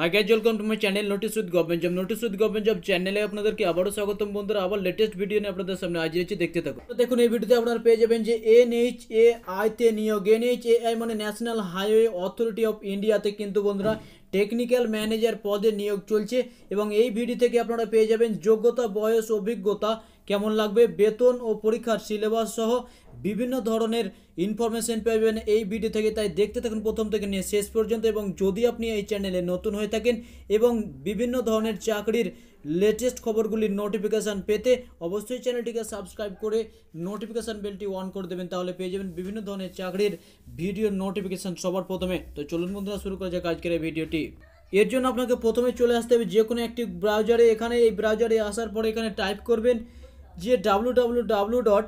high guys welcome to my channel notice with government job notice with government job চ্যানেলে আপনাদেরকে আবারও স্বাগতম বন্ধুরা আবার লেটেস্ট ভিডিও নিয়ে আপনাদের সামনে আজ হচ্ছে দেখতে থাকুন দেখুন এই ভিডিওতে আপনারা পেয়ে যাবেন যে এনএইচ এ আইতে নিয়োগ এনএইচ এ আই মানে ন্যাশনাল হাইওয়ে অথরিটি অফ ইন্ডিয়াতে কিন্তু বন্ধুরা টেকনিক্যাল ম্যানেজার পদে নিয়োগ চলছে এবং এই ভিডিও থেকে আপনারা পেয়ে যাবেন যোগ্যতা বয়স অভিজ্ঞতা কেমন লাগবে বেতন ও পরীক্ষার সিলেবাস সহ বিভিন্ন ধরনের ইনফরমেশন পাবেন এই ভিডিও থেকে তাই দেখতে থাকুন প্রথম থেকে নিয়ে শেষ পর্যন্ত এবং যদি আপনি এই চ্যানেলে নতুন হয়ে থাকেন এবং বিভিন্ন ধরনের চাকরির লেটেস্ট খবরগুলির নোটিফিকেশান পেতে অবশ্যই চ্যানেলটিকে সাবস্ক্রাইব করে নোটিফিকেশান বেলটি অন করে দেবেন তাহলে পেয়ে যাবেন বিভিন্ন ধরনের চাকরির ভিডিও নোটিফিকেশান সবার প্রথমে তো চলুন বন্ধুরা শুরু করা যাক আজকের এই ভিডিওটি এর জন্য আপনাকে প্রথমে চলে আসতে হবে যে কোনো একটি ব্রাউজারে এখানে এই ব্রাউজারে আসার পরে এখানে টাইপ করবেন যে W W W dot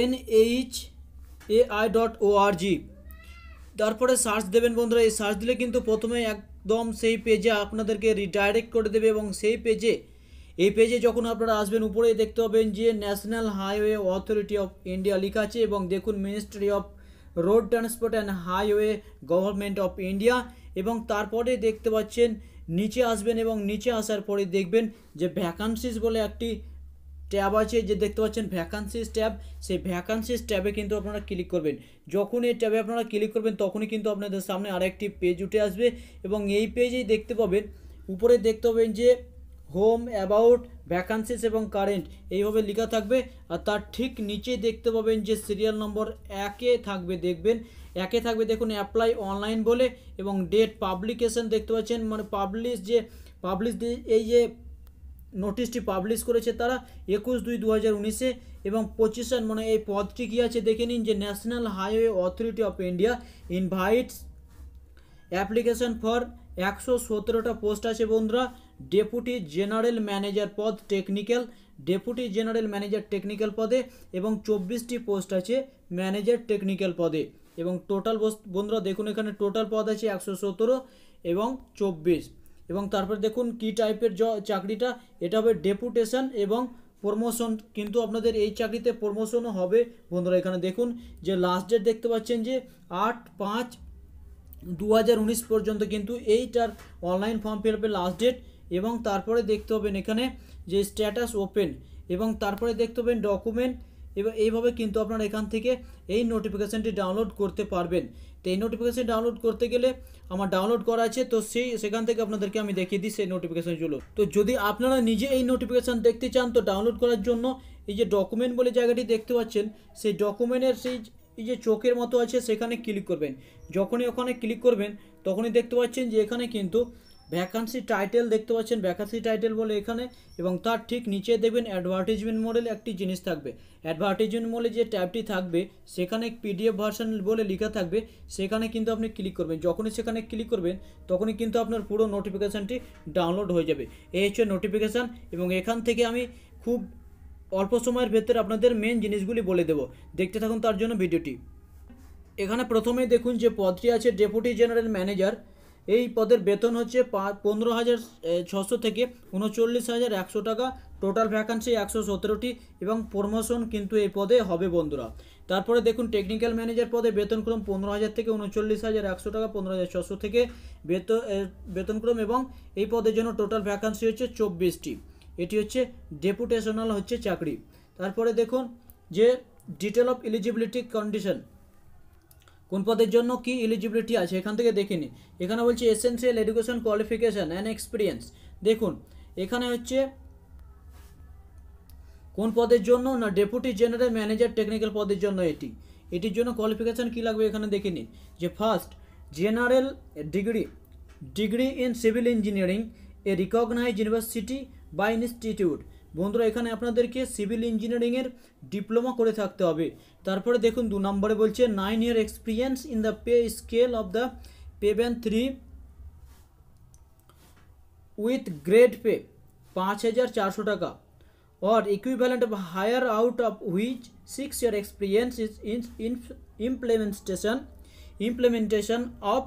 N H A I dot O R G তারপরে সার্চ দেবেন বন্ধুরা এই সার্চ দিলে কিন্তু প্রথমে একদম সেই পেজে আপনাদেরকে রিডাইরেক্ট করে দেবে এবং সেই পেজে এই পেজে যখন আপনারা আসবেন উপরে দেখতে পাবেন যে national highway authority of India লেখা আছে এবং দেখুন ministry of road transport and highway government of India এবং তারপরে দেখতে পাচ্ছেন নিচে আসবেন এবং নিচে আসার পরে দেখবেন যে ভ্যাকান্সিস বলে একটি ট্যাব আছে যে দেখতে পাচ্ছেন ভ্যাকান্সিস ট্যাব সেই ভ্যাকান্সিস ট্যাবে কিন্তু আপনারা ক্লিক করবেন যখন এই ট্যাবে আপনারা ক্লিক করবেন তখনই কিন্তু আপনাদের সামনে আরেকটি পেজ উঠে আসবে এবং এই পেজেই দেখতে পাবেন উপরে দেখতে পাবেন যে হোম অ্যাবাউট ভ্যাকান্সিস এবং কারেন্ট এইভাবে লেখা থাকবে আর তার ঠিক নিচে দেখতে পাবেন যে সিরিয়াল নম্বর একে থাকবে দেখবেন একে থাকবে দেখুন অ্যাপ্লাই অনলাইন বলে এবং ডেট পাবলিকেশন দেখতে পাচ্ছেন মানে পাবলিশ যে পাবলিশ এই যে নোটিশটি পাবলিশ করেছে তারা একুশ দুই দু হাজার উনিশে এবং পঁচিশে মানে এই পদটি কী আছে দেখে নিন যে national highway authority of India invites application for একশো সতেরোটা পোস্ট আছে বন্ধুরা ডেপুটি জেনারেল ম্যানেজার পদ technical deputy general manager technical পদে এবং চব্বিশটি পোস্ট আছে ম্যানেজার টেকনিক্যাল পদে এবং টোটাল বন্ধুরা দেখুন এখানে টোটাল পদ আছে একশো সতেরো এবং চব্বিশ এবং তারপরে দেখুন কি টাইপের চাকরিটা এটা হবে ডেপুটেশন এবং প্রমোশন কিন্তু আপনাদের এই চাকরিতে প্রমোশনও হবে বন্ধুরা এখানে দেখুন যে লাস্ট ডেট দেখতে পাচ্ছেন যে আট পাঁচ দু পর্যন্ত কিন্তু এইটার অনলাইন ফর্ম ফিল আপের লাস্ট ডেট এবং তারপরে দেখতে হবেন এখানে যে স্ট্যাটাস ওপেন এবং তারপরে দেখতে হবেন ডকুমেন্ট এবার এইভাবে কিন্তু আপনারা এখান থেকে এই নোটিফিকেশানটি ডাউনলোড করতে পারবেন তো এই নোটিফিকেশান ডাউনলোড করতে গেলে আমার ডাউনলোড করা আছে তো সেই সেখান থেকে আপনাদেরকে আমি দেখিয়ে দিই সেই নোটিফিকেশানগুলো তো যদি আপনারা নিজে এই নোটিফিকেশান দেখতে চান তো ডাউনলোড করার জন্য এই যে ডকুমেন্ট বলে জায়গাটি দেখতে পাচ্ছেন সেই ডকুমেন্টের সেই এই যে চোখের মতো আছে সেখানে ক্লিক করবেন যখনই ওখানে ক্লিক করবেন তখনই দেখতে পাচ্ছেন যে এখানে কিন্তু ভ্যাকান্সি টাইটেল দেখতে পাচ্ছেন ভ্যাকান্সি টাইটেল বলে এখানে এবং তার ঠিক নিচে দেখবেন অ্যাডভার্টিজমেন্ট মডেল একটি জিনিস থাকবে অ্যাডভার্টিজমেন্ট মডেল যে ট্যাবটি থাকবে সেখানে পিডিএফ ভার্সন বলে লেখা থাকবে সেখানে কিন্তু আপনি ক্লিক করবেন যখনই সেখানে ক্লিক করবেন তখনই কিন্তু আপনার পুরো নোটিফিকেশানটি ডাউনলোড হয়ে যাবে এই হচ্ছে নোটিফিকেশান এবং এখান থেকে আমি খুব অল্প সময়ের ভেতরে আপনাদের মেন জিনিসগুলি বলে দেব দেখতে থাকুন তার জন্য ভিডিওটি এখানে প্রথমে দেখুন যে পদটি আছে ডেপুটি জেনারেল ম্যানেজার এই পদের বেতন হচ্ছে পনেরো হাজার ছশো থেকে উনচল্লিশ হাজার একশো টাকা টোটাল ভ্যাকান্সি একশো সতেরোটি এবং প্রমোশন কিন্তু এই পদে হবে বন্ধুরা তারপরে দেখুন টেকনিক্যাল ম্যানেজার পদে বেতনক্রম পনেরো হাজার থেকে উনচল্লিশ হাজার একশো টাকা পনেরো হাজার ছশো থেকে বেতন বেতনক্রম এবং এই পদের জন্য টোটাল ভ্যাকান্সি হচ্ছে চব্বিশটি এটি হচ্ছে ডেপুটেশনাল হচ্ছে চাকরি তারপরে দেখুন যে ডিটেল অফ এলিজিবিলিটি কন্ডিশন কোন পদের জন্য কি এলিজিবিলিটি আছে এখান থেকে দেখে নিই এখানে বলছে essential education qualification and experience দেখুন এখানে হচ্ছে কোন পদের জন্য না ডেপুটি জেনারেল ম্যানেজার টেকনিক্যাল পদের জন্য এটি এটির জন্য কোয়ালিফিকেশান কী লাগবে এখানে দেখে নিই যে first general degree degree in civil engineering a recognise university বা ইনস্টিটিউট বন্ধুরা এখানে আপনাদেরকে সিভিল ইঞ্জিনিয়ারিংয়ের ডিপ্লোমা করে থাকতে হবে তারপরে দেখুন দু নম্বরে বলছে nine year experience in the pay scale of the pay band three with grade pay পাঁচ হাজার চারশো টাকা or equivalent of higher out of which six year experience is in implementation implementation of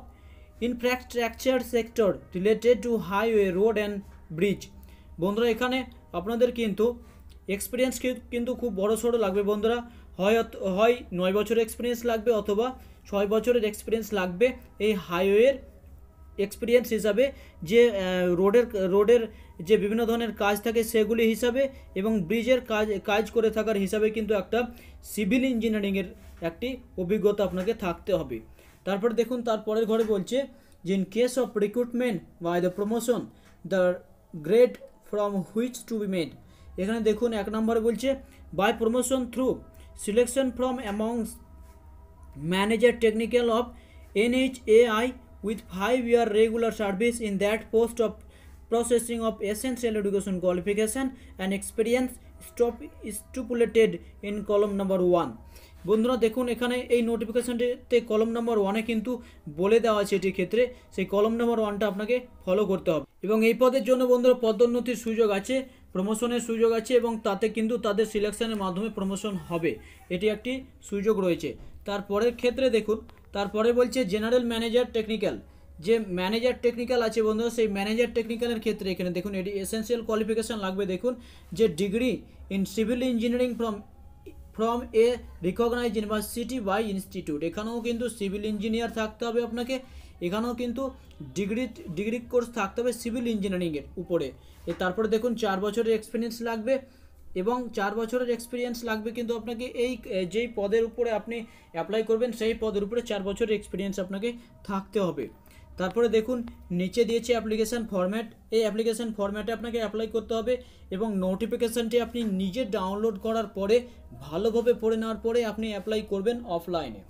infrastructure sector related to highway road and bridge বন্ধুরা এখানে আপনাদের কিন্তু experience কিন্তু খুব বড় সড়ো লাগবে বন্ধুরা হয় হয় নয় বছরের এক্সপিরিয়েন্স লাগবে অথবা ছয় বছরের এক্সপিরিয়েন্স লাগবে এই হাইওয়ের এক্সপিরিয়েন্স হিসাবে যে রোডের রোডের যে বিভিন্ন ধরনের কাজ থাকে সেগুলি হিসাবে এবং ব্রিজের কাজ কাজ করে থাকার হিসাবে কিন্তু একটা সিভিল ইঞ্জিনিয়ারিংয়ের একটি অভিজ্ঞতা আপনাকে থাকতে হবে তারপর দেখুন তারপরের ঘরে বলছে যে in case of recruitment by the promotion the grade from which to be made এখানে দেখুন এক নম্বরে বলছে by promotion through selection from amongst manager technical of NH AI with five year regular service in that post of processing of essential education qualification and experience stop stipulated in column number one বন্ধুরা দেখুন এখানে এই নোটিফিকেশানটিতে কলম নম্বর ওয়ানে কিন্তু বলে দেওয়া আছে এটির ক্ষেত্রে সেই কলম নম্বর ওয়ানটা আপনাকে ফলো করতে হবে এবং এই পদের জন্য বন্ধুরা পদোন্নতির সুযোগ আছে প্রমোশনের সুযোগ আছে এবং তাতে কিন্তু তাদের সিলেকশনের মাধ্যমে প্রমোশন হবে এটি একটি সুযোগ রয়েছে তারপরের ক্ষেত্রে দেখুন তারপরে বলছে জেনারেল ম্যানেজার টেকনিক্যাল যে ম্যানেজার টেকনিক্যাল আছে বন্ধুরা সেই ম্যানেজার টেকনিক্যালের ক্ষেত্রে এখানে দেখুন এটি এসেন্সিয়াল কোয়ালিফিকেশান লাগবে দেখুন যে degree in civil engineering from from a recognise university by institute এখানেও কিন্তু সিভিল ইঞ্জিনিয়ার থাকতে হবে আপনাকে এখানেও কিন্তু ডিগ্রি ডিগ্রি কোর্স থাকতে হবে সিভিল ইঞ্জিনিয়ারিংয়ের উপরে তারপরে দেখুন চার বছরের এক্সপিরিয়েন্স লাগবে এবং চার বছরের এক্সপিরিয়েন্স লাগবে কিন্তু আপনাকে এই যেই পদের উপরে আপনি অ্যাপ্লাই করবেন সেই পদের উপরে চার বছরের এক্সপিরিয়েন্স আপনাকে থাকতে হবে তারপরে দেখুন নিচে দিয়েছে অ্যাপ্লিকেশান ফর্ম্যাট এই অ্যাপ্লিকেশান ফর্ম্যাটে আপনাকে অ্যাপ্লাই করতে হবে এবং নোটিফিকেশানটি আপনি নিজে ডাউনলোড করার পরে ভালোভাবে পড়ে নেওয়ার পরে আপনি অ্যাপ্লাই করবেন অফলাইনে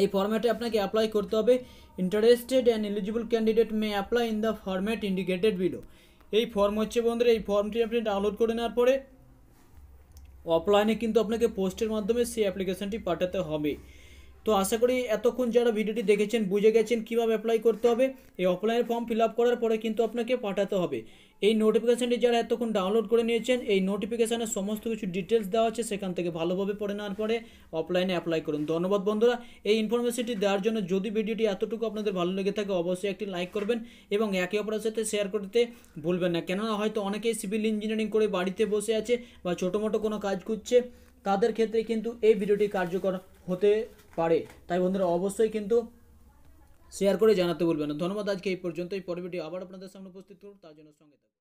এই ফর্ম্যাটে আপনাকে অ্যাপ্লাই করতে হবে interested and eligible candidate may apply in the format indicated below এই ফর্ম হচ্ছে বন্ধুরা এই ফর্মটি আপনি ডাউনলোড করে নেওয়ার পরে অফলাইনে কিন্তু আপনাকে পোস্টের মাধ্যমে সেই অ্যাপ্লিকেশানটি পাঠাতে হবে তো আশা করি এতক্ষণ যারা ভিডিওটি দেখেছেন বুঝে গেছেন কীভাবে অ্যাপ্লাই করতে হবে এই অফলাইনের ফর্ম ফিল করার পরে কিন্তু আপনাকে পাঠাতে হবে এই নোটিফিকেশানটি যারা এতক্ষণ ডাউনলোড করে নিয়েছেন এই নোটিফিকেশানের সমস্ত কিছু ডিটেলস দেওয়া আছে সেখান থেকে ভালোভাবে পড়ে নেওয়ার পরে অফলাইনে অ্যাপ্লাই করুন ধন্যবাদ বন্ধুরা এই ইনফরমেশনটি দেওয়ার জন্য যদি ভিডিওটি এতটুকু আপনাদের ভালো লেগে থাকে অবশ্যই একটি লাইক করবেন এবং একে অপরের সাথে শেয়ার করতে ভুলবেন না কেননা হয়তো অনেকেই সিভিল ইঞ্জিনিয়ারিং করে বাড়িতে বসে আছে বা ছোটো মোটো কোনো কাজ করছে তাদের ক্ষেত্রে কিন্তু এই ভিডিওটি কার্যকর হতে পারে তাই বন্ধুরা অবশ্যই কিন্তু শেয়ার করে জানাতে বলবেন ধন্যবাদ আজকে এই পর্যন্ত এই পর্বটি আবার আপনাদের সামনে উপস্থিত করুন তার জন্য সঙ্গে